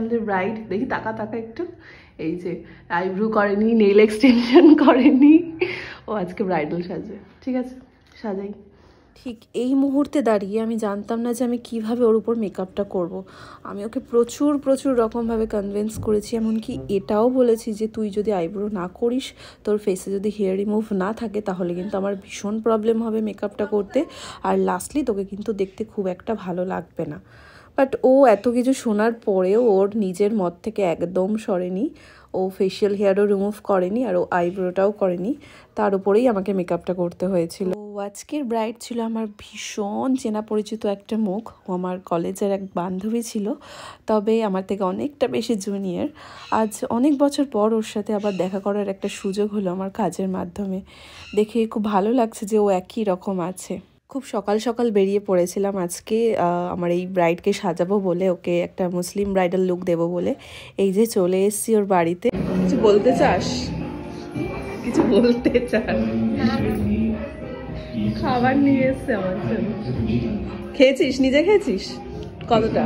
আমাদের ব্রাইড দেখি তাকা তাকা একটু এই যে আইব্রু করেনি নেল এক্সটেনশন করেনি ও আজকে ব্রাইডাল সাজবে ঠিক আছে সাজাই ঠিক এই মুহূর্তে দাঁড়িয়ে আমি জানতাম না যে আমি কিভাবে ওর উপর মেকআপটা করব। আমি ওকে প্রচুর প্রচুর রকমভাবে কনভিন্স করেছি এমনকি এটাও বলেছি যে তুই যদি আইব্রো না করিস তোর ফেসে যদি হেয়ার রিমুভ না থাকে তাহলে কিন্তু আমার ভীষণ প্রবলেম হবে মেকআপটা করতে আর লাস্টলি তোকে কিন্তু দেখতে খুব একটা ভালো লাগবে না বাট ও এত কিছু শোনার পরেও ওর নিজের মত থেকে একদম সরেনি ও ফেশিয়াল হেয়ারও রিমুভ করেনি আর ও আইব্রোটাও করেনি তার উপরেই আমাকে মেকআপটা করতে হয়েছিল ও আজকের ব্রাইড ছিল আমার ভীষণ চেনা পরিচিত একটা মুখ ও আমার কলেজের এক বান্ধবী ছিল তবে আমার থেকে অনেকটা বেশি জুনিয়র আজ অনেক বছর পর ওর সাথে আবার দেখা করার একটা সুযোগ হলো আমার কাজের মাধ্যমে দেখে খুব ভালো লাগছে যে ও একই রকম আছে খুব সকাল সকাল বেরিয়ে পড়েছিলাম আজকে আমার এই ব্রাইডকে সাজাবো বলে ওকে একটা মুসলিম ব্রাইডাল লুক দেবো বলে এই যে চলে এসছি ওর বাড়িতে কিছু বলতে চাস কিছু বলতে চাস খাবার নিয়ে এসছে আমার খেয়েছিস নিজে খেয়েছিস কতটা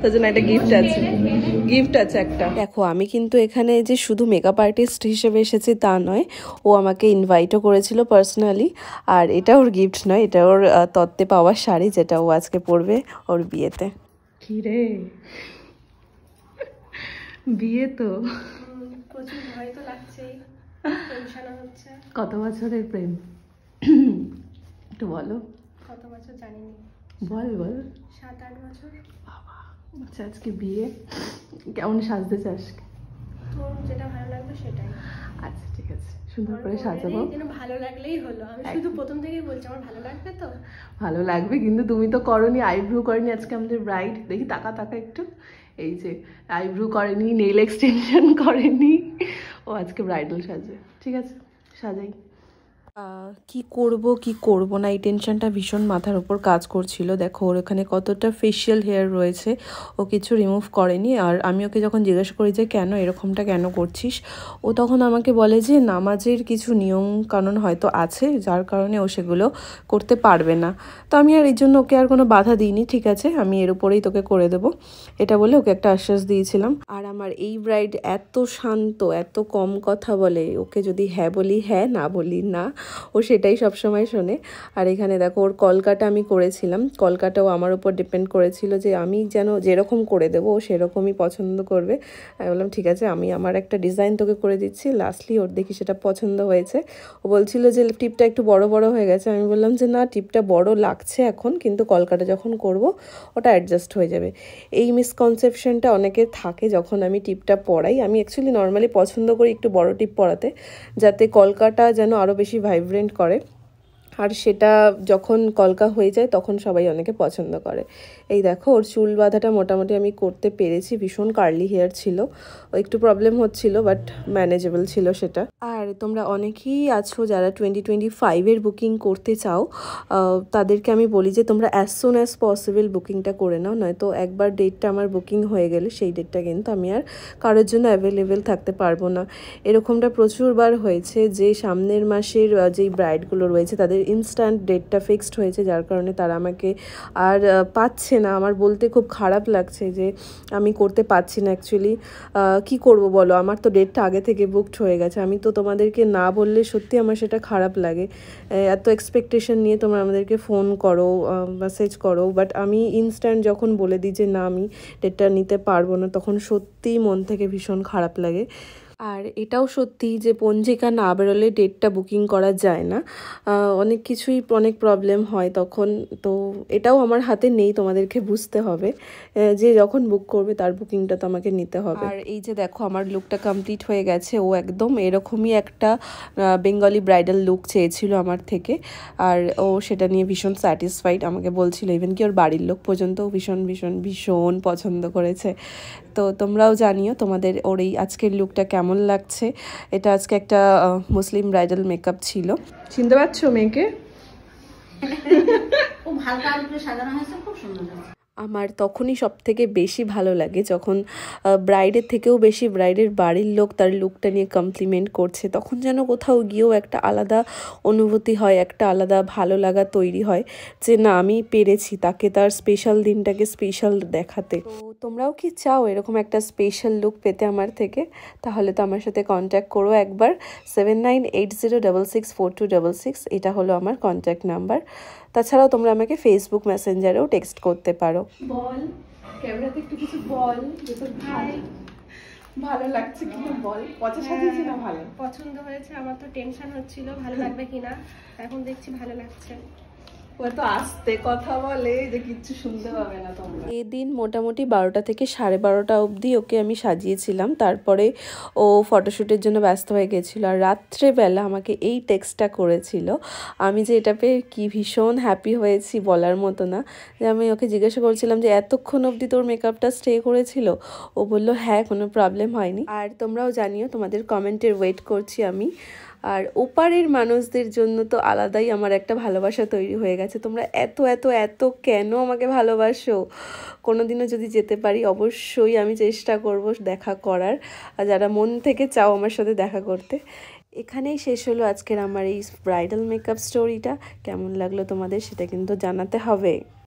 তার জন্য একটা গিফট আছে গিফট আছে একটা দেখো আমি কিন্তু এখানে যে শুধু মেকআপ আর্টিস্ট হিসেবে এসেছি তা নয় ও আমাকে ইনভাইটও করেছিল পার্সোনালি আর এটা ওর গিফট নয় এটা ওর তত্ত্বে পাওয়া শাড়ি যেটা ও আজকে পরবে ওর বিয়েতে কি রে বিয়ে তো কত বছরের প্রেম একটু বলো কত বছর জানিনি বল বল সাত আট বছর বাবা আচ্ছা আজকে বিয়ে কেমন সাজতে চাস তোর যেটা ভালো লাগবে সেটাই আচ্ছা ঠিক আছে সুন্দর করে সাজাবো কিন্তু ভালো লাগলেই হলো আমি শুধু প্রথম থেকেই বলছি আমার ভালো লাগবে তো ভালো লাগবে কিন্তু তুমি তো করনি আইব্রু করনি আজকে আমাদের ব্রাইড দেখি তাকা তাকা একটু এই যে আইব্রু করেনি নেল এক্সটেনশন করেনি ও আজকে ব্রাইডাল সাজে ঠিক আছে সাজাই কি করব কি করব না এই টেনশনটা ভীষণ মাথার ওপর কাজ করছিল দেখো ওর ওখানে কতটা ফেশিয়াল হেয়ার রয়েছে ও কিছু রিমুভ করেনি আর আমি ওকে যখন জিজ্ঞেস করি যে কেন এরকমটা কেন করছিস ও তখন আমাকে বলে যে নামাজের কিছু নিয়ম কানুন হয়তো আছে যার কারণে ও সেগুলো করতে পারবে না তো আমি আর এই জন্য ওকে আর কোনো বাধা দিইনি ঠিক আছে আমি এর উপরেই তোকে করে দেব এটা বলে ওকে একটা আশ্বাস দিয়েছিলাম আর আমার এই ব্রাইড এত শান্ত এত কম কথা বলে ওকে যদি হ্যাঁ বলি হ্যাঁ না বলি না ও সেটাই সব সময় শোনে আর এখানে দেখো ওর কলকাটা আমি করেছিলাম কলকাটাও আমার উপর ডিপেন্ড করেছিল যে আমি যেন যেরকম করে দেবো ও সেরকমই পছন্দ করবে আমি বললাম ঠিক আছে আমি আমার একটা ডিজাইন তোকে করে দিচ্ছি লাস্টলি ওর দেখি সেটা পছন্দ হয়েছে ও বলছিল যে টিপটা একটু বড় বড় হয়ে গেছে আমি বললাম যে না টিপটা বড় লাগছে এখন কিন্তু কলকাটা যখন করব ওটা অ্যাডজাস্ট হয়ে যাবে এই মিসকনসেপশনটা অনেকে থাকে যখন আমি টিপটা পড়াই আমি অ্যাকচুয়ালি নর্মালি পছন্দ করি একটু বড় টিপ পড়াতে যাতে কলকাটা যেন আরও বেশি ভাই ভাইব্রেন্ট করে আর সেটা যখন কলকা হয়ে যায় তখন সবাই অনেকে পছন্দ করে এই দেখো ওর চুল বাঁধাটা মোটামুটি আমি করতে পেরেছি ভীষণ কার্লি হেয়ার ছিল একটু প্রবলেম হচ্ছিল বাট ম্যানেজেবল ছিল সেটা আর তোমরা অনেকেই আছো যারা টোয়েন্টি টোয়েন্টি ফাইভের বুকিং করতে চাও তাদেরকে আমি বলি যে তোমরা অ্যাজ সুন অ্যাজ পসিবল বুকিংটা করে নাও নয়তো একবার ডেটটা আমার বুকিং হয়ে গেলে সেই ডেটটা কিন্তু আমি আর কারোর জন্য অ্যাভেলেবেল থাকতে পারবো না এরকমটা প্রচুরবার হয়েছে যে সামনের মাসের যেই ব্রাইডগুলো রয়েছে তাদের ইনস্ট্যান্ট ডেটটা ফিক্সড হয়েছে যার কারণে তারা আমাকে আর পাচ্ছে না আমার বলতে খুব খারাপ লাগছে যে আমি করতে পারছি না অ্যাকচুয়ালি কি করব বলো আমার তো ডেটটা আগে থেকে বুকড হয়ে গেছে আমি তো তোমাদেরকে না বললে সত্যি আমার সেটা খারাপ লাগে এত এক্সপেকটেশন নিয়ে তোমরা আমাদেরকে ফোন করো মেসেজ করো বাট আমি ইনস্ট্যান্ট যখন বলে দিই যে না আমি ডেটটা নিতে পারবো না তখন সত্যিই মন থেকে ভীষণ খারাপ লাগে আর এটাও সত্যি যে পঞ্জিকা না বেরোলে ডেটটা বুকিং করা যায় না অনেক কিছুই অনেক প্রবলেম হয় তখন তো এটাও আমার হাতে নেই তোমাদেরকে বুঝতে হবে যে যখন বুক করবে তার বুকিংটা তো আমাকে নিতে হবে আর এই যে দেখো আমার লুকটা কমপ্লিট হয়ে গেছে ও একদম এরকমই একটা বেঙ্গলি ব্রাইডাল লুক চেয়েছিল আমার থেকে আর ও সেটা নিয়ে ভীষণ স্যাটিসফাইড আমাকে বলছিল ইভেন কি ওর বাড়ির লোক পর্যন্ত ভীষণ ভীষণ ভীষণ পছন্দ করেছে তো তোমরাও জানিও তোমাদের ওর এই আজকের লুকটা কেমন কেমন লাগছে এটা আজকে একটা মুসলিম ব্রাইডাল মেকআপ ছিল চিনতে পারছো মেয়েকে আমার তখনই সব থেকে বেশি ভালো লাগে যখন ব্রাইডের থেকেও বেশি ব্রাইডের বাড়ির লোক তার লুকটা নিয়ে কমপ্লিমেন্ট করছে তখন যেন কোথাও গিয়েও একটা আলাদা অনুভূতি হয় একটা আলাদা ভালো লাগা তৈরি হয় যে না আমি পেরেছি তাকে তার স্পেশাল দিনটাকে স্পেশাল দেখাতে তোমরাও কি চাও এরকম একটা স্পেশাল লুক পেতে আমার থেকে তাহলে তো আমার সাথে কন্ট্যাক্ট করো একবার সেভেন এটা হলো আমার কন্ট্যাক্ট নাম্বার তাছাড়াও তোমরা আমাকে ফেসবুক মেসেঞ্জারেও টেক্সট করতে পারো ভালো লাগছে কিনা বল পছন্দ হয়েছে না ভালো পছন্দ হয়েছে আমার তো টেনশন হচ্ছিল ভালো লাগবে কিনা এখন দেখছি ভালো লাগছে আসতে কথা বলে শুনতে না এদিন মোটামুটি বারোটা থেকে সাড়ে বারোটা অবধি ওকে আমি সাজিয়েছিলাম তারপরে ও ফটোশ্যুটের জন্য ব্যস্ত হয়ে গেছিলো আর রাত্রেবেলা আমাকে এই টেক্সটটা করেছিল আমি যে এটা পেয়ে কী ভীষণ হ্যাপি হয়েছি বলার মতো না যে আমি ওকে জিজ্ঞাসা করছিলাম যে এতক্ষণ অবধি তোর মেকআপটা স্টে করেছিল ও বলল হ্যাঁ কোনো প্রবলেম হয়নি আর তোমরাও জানিও তোমাদের কমেন্টের ওয়েট করছি আমি আর ওপারের মানুষদের জন্য তো আলাদাই আমার একটা ভালোবাসা তৈরি হয়ে গেছে তোমরা এত এত এত কেন আমাকে ভালোবাসো কোনোদিনও যদি যেতে পারি অবশ্যই আমি চেষ্টা করব দেখা করার আর যারা মন থেকে চাও আমার সাথে দেখা করতে এখানেই শেষ হলো আজকের আমার এই ব্রাইডাল মেকআপ স্টোরিটা কেমন লাগলো তোমাদের সেটা কিন্তু জানাতে হবে